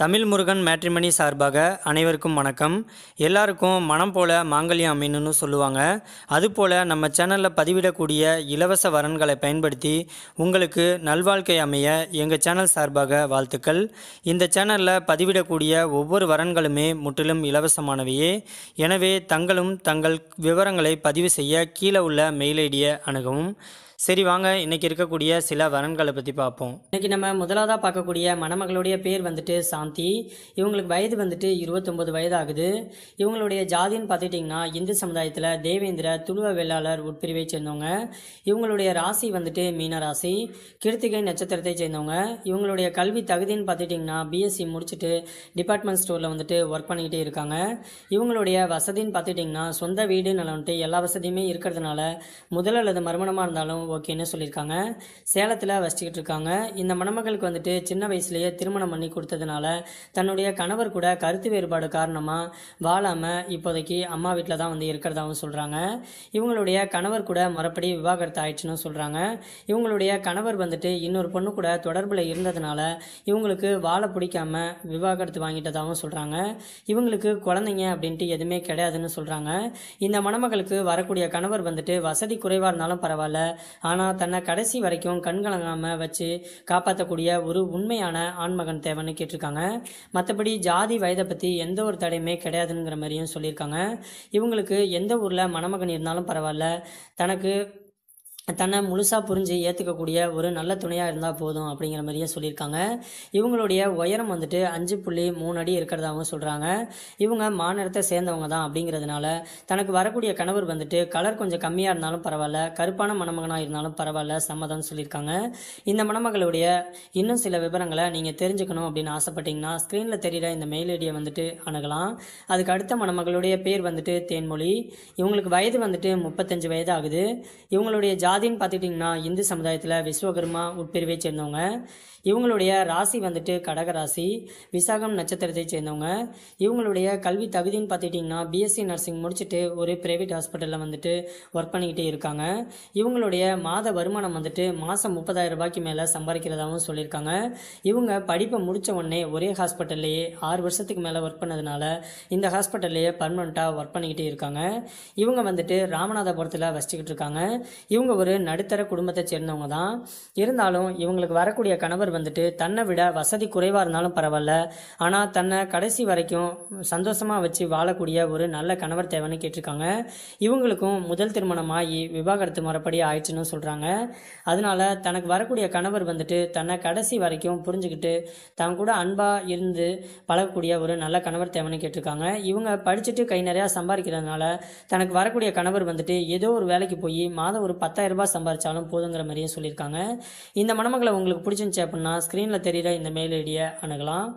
Tamil Murugan matrimony சார்பாக அனைவருக்கும் வணக்கம் எல்லாருக்கும் மனம் போல மாங்கல்யம் அமைன்னு சொல்லுவாங்க அதுபோல் நம்ம சேனலில் பதிவிடக்கூடிய இலவச வரன்களை பயன்படுத்தி உங்களுக்கு நல்வாழ்க்கை அமைய எங்கள் சேனல் சார்பாக வாழ்த்துக்கள் இந்த சேனலில் பதிவிடக்கூடிய ஒவ்வொரு வரன்களுமே முற்றிலும் இலவசமானவையே எனவே தங்களும் தங்கள் விவரங்களை பதிவு செய்ய கீழே உள்ள மெயில் ஐடியை அணுகவும் சரி வாங்க இன்னைக்கு இருக்கக்கூடிய சில வரன்களை பற்றி பார்ப்போம் இன்னைக்கு நம்ம முதலாவதாக பார்க்கக்கூடிய மணமகளுடைய பேர் வந்துட்டு சாந்தி இவங்களுக்கு வயது வந்துட்டு இருபத்தொம்பது வயது ஆகுது இவங்களுடைய ஜாதின்னு பார்த்துட்டிங்கன்னா இந்து சமுதாயத்தில் தேவேந்திர துளுவ வேளாளர் உட்பிரிவை சேர்ந்தவங்க இவங்களுடைய ராசி வந்துட்டு மீன ராசி கிருத்திகை நட்சத்திரத்தை சேர்ந்தவங்க இவங்களுடைய கல்வி தகுதின்னு பார்த்துட்டிங்கன்னா பிஎஸ்சி முடிச்சுட்டு டிபார்ட்மெண்ட் ஸ்டோரில் வந்துட்டு ஒர்க் பண்ணிக்கிட்டே இருக்காங்க இவங்களுடைய வசதின்னு பார்த்துட்டிங்கன்னா சொந்த வீடு நிலம் வந்துட்டு எல்லா வசதியுமே இருக்கிறதுனால முதல் அல்லது மறுமணமாக இருந்தாலும் ஓகேன்னு சொல்லியிருக்காங்க சேலத்தில் வசிச்சுக்கிட்டு இருக்காங்க இந்த மணமகளுக்கு வந்துட்டு சின்ன வயசுலேயே திருமணம் பண்ணி கொடுத்ததுனால தன்னுடைய கணவர் கூட கருத்து வேறுபாடு காரணமாக வாழாமல் இப்போதைக்கு அம்மா வீட்டில் தான் வந்து இருக்கிறதாகவும் சொல்கிறாங்க இவங்களுடைய கணவர் கூட மறுபடி விவாகரத்து ஆயிடுச்சுன்னு சொல்கிறாங்க இவங்களுடைய கணவர் வந்துட்டு இன்னொரு பொண்ணு கூட தொடர்பில் இருந்ததுனால இவங்களுக்கு வாழ பிடிக்காம விவாகரத்து வாங்கிட்டதாகவும் சொல்கிறாங்க இவங்களுக்கு குழந்தைங்க அப்படின்ட்டு எதுவுமே கிடையாதுன்னு சொல்கிறாங்க இந்த மணமகளுக்கு வரக்கூடிய கணவர் வந்துட்டு வசதி குறைவாக இருந்தாலும் பரவாயில்ல ஆனால் தன்னை கடைசி வரைக்கும் கண்கலங்காமல் வச்சு காப்பாற்றக்கூடிய ஒரு உண்மையான ஆண்மகன் தேவைன்னு கேட்டிருக்காங்க மற்றபடி ஜாதி வயதை பற்றி எந்த ஒரு தடையுமே கிடையாதுங்கிற மாதிரியும் சொல்லியிருக்காங்க இவங்களுக்கு எந்த ஊரில் மணமகன் இருந்தாலும் பரவாயில்ல தனக்கு தன்னை முழுசாக புரிஞ்சு ஏற்றுக்கக்கூடிய ஒரு நல்ல துணையாக இருந்தால் போதும் அப்படிங்கிற மாதிரியே சொல்லியிருக்காங்க இவங்களுடைய உயரம் வந்துட்டு அஞ்சு புள்ளி மூணு அடி இருக்கிறதாகவும் சொல்கிறாங்க இவங்க மாநிலத்தை சேர்ந்தவங்க தான் அப்படிங்கிறதுனால தனக்கு வரக்கூடிய கணவர் வந்துட்டு கலர் கொஞ்சம் கம்மியாக இருந்தாலும் பரவாயில்ல கருப்பான மணமகனாக இருந்தாலும் பரவாயில்ல சம்மதம்னு சொல்லியிருக்காங்க இந்த மணமகளுடைய இன்னும் சில விவரங்களை நீங்கள் தெரிஞ்சுக்கணும் அப்படின்னு ஆசைப்பட்டீங்கன்னா ஸ்க்ரீனில் தெரியல இந்த மெயில் ஐடியை வந்துட்டு அணுகலாம் அதுக்கு அடுத்த மணமகளுடைய பேர் வந்துட்டு தேன்மொழி இவங்களுக்கு வயது வந்துட்டு முப்பத்தஞ்சு வயது ஆகுது இவங்களுடைய ஜா ஜாதின்னு பார்த்துக்கிட்டிங்கன்னா இந்து சமுதாயத்தில் விஸ்வகர்மா உட்பிரிவை சேர்ந்தவங்க இவங்களுடைய ராசி வந்துட்டு கடக ராசி விசாகம் நட்சத்திரத்தை சேர்ந்தவங்க இவங்களுடைய கல்வி தகுதின்னு பார்த்துக்கிட்டிங்கன்னா பிஎஸ்சி நர்சிங் முடிச்சுட்டு ஒரு பிரைவேட் ஹாஸ்பிட்டலில் வந்துட்டு ஒர்க் பண்ணிக்கிட்டே இருக்காங்க இவங்களுடைய மாத வருமானம் வந்துட்டு மாதம் முப்பதாயிரம் ரூபாய்க்கு மேலே சம்பாதிக்கிறதாகவும் சொல்லியிருக்காங்க இவங்க படிப்பை முடித்த உடனே ஒரே ஹாஸ்பிட்டல்லையே ஆறு வருஷத்துக்கு மேலே ஒர்க் பண்ணதுனால இந்த ஹாஸ்பிட்டல்லையே பர்மனெண்ட்டாக ஒர்க் பண்ணிக்கிட்டே இருக்காங்க இவங்க வந்துட்டு ராமநாதபுரத்தில் வசிச்சுக்கிட்டு இருக்காங்க இவங்க ஒரு நடுத்தர குடும்பத்தை சேர்ந்தவங்க தான் இருந்தாலும் இவங்களுக்கு வரக்கூடிய கணவர் வந்துட்டு தன்னை விட வசதி குறைவாக இருந்தாலும் பரவாயில்ல ஆனால் தன்னை கடைசி வரைக்கும் சந்தோஷமாக வச்சு வாழக்கூடிய ஒரு நல்ல கணவர் தேவைன்னு கேட்டிருக்காங்க இவங்களுக்கும் முதல் திருமணம் ஆகி விவாகரத்து முறைப்படி ஆயிடுச்சுன்னு சொல்கிறாங்க அதனால தனக்கு வரக்கூடிய கணவர் வந்துட்டு தன்னை கடைசி வரைக்கும் புரிஞ்சுக்கிட்டு தான் கூட அன்பாக இருந்து பழகக்கூடிய ஒரு நல்ல கணவர் தேவைன்னு கேட்டிருக்காங்க இவங்க படிச்சுட்டு கை நிறையா சம்பாதிக்கிறதுனால தனக்கு வரக்கூடிய கணவர் வந்துட்டு ஏதோ ஒரு வேலைக்கு போய் மாதம் ஒரு பத்தாயிரம் ரூபாய் சம்பாதிச்சாலும் போதுங்கிற மாதிரியே சொல்லியிருக்காங்க இந்த மணமகளை உங்களுக்கு பிடிச்சிருந்துச்சி அப்படின்னா ஸ்க்ரீனில் தெரிகிற இந்த மெயில் ஐடியை அணுகலாம்